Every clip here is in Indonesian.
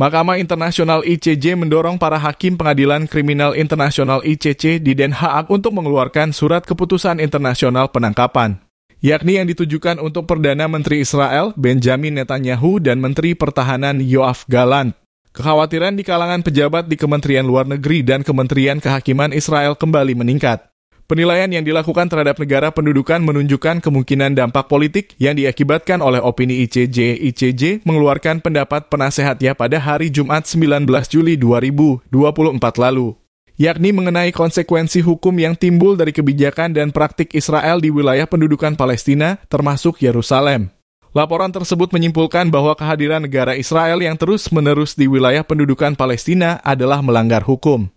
Mahkamah Internasional ICJ mendorong para hakim Pengadilan Kriminal Internasional ICC di Den Haag untuk mengeluarkan surat keputusan internasional penangkapan, yakni yang ditujukan untuk Perdana Menteri Israel Benjamin Netanyahu dan Menteri Pertahanan Yoav Gallant. Kekhawatiran di kalangan pejabat di Kementerian Luar Negeri dan Kementerian Kehakiman Israel kembali meningkat. Penilaian yang dilakukan terhadap negara pendudukan menunjukkan kemungkinan dampak politik yang diakibatkan oleh opini ICJ. ICJ mengeluarkan pendapat penasehatnya pada hari Jumat 19 Juli 2024 lalu yakni mengenai konsekuensi hukum yang timbul dari kebijakan dan praktik Israel di wilayah pendudukan Palestina, termasuk Yerusalem. Laporan tersebut menyimpulkan bahwa kehadiran negara Israel yang terus-menerus di wilayah pendudukan Palestina adalah melanggar hukum.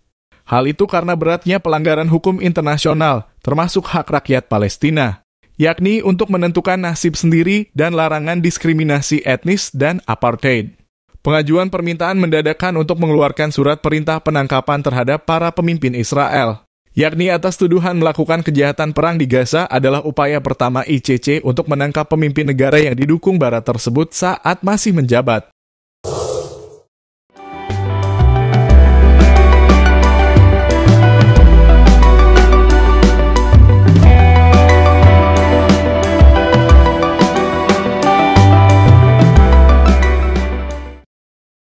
Hal itu karena beratnya pelanggaran hukum internasional, termasuk hak rakyat Palestina, yakni untuk menentukan nasib sendiri dan larangan diskriminasi etnis dan apartheid. Pengajuan permintaan mendadakan untuk mengeluarkan surat perintah penangkapan terhadap para pemimpin Israel, yakni atas tuduhan melakukan kejahatan perang di Gaza adalah upaya pertama ICC untuk menangkap pemimpin negara yang didukung Barat tersebut saat masih menjabat.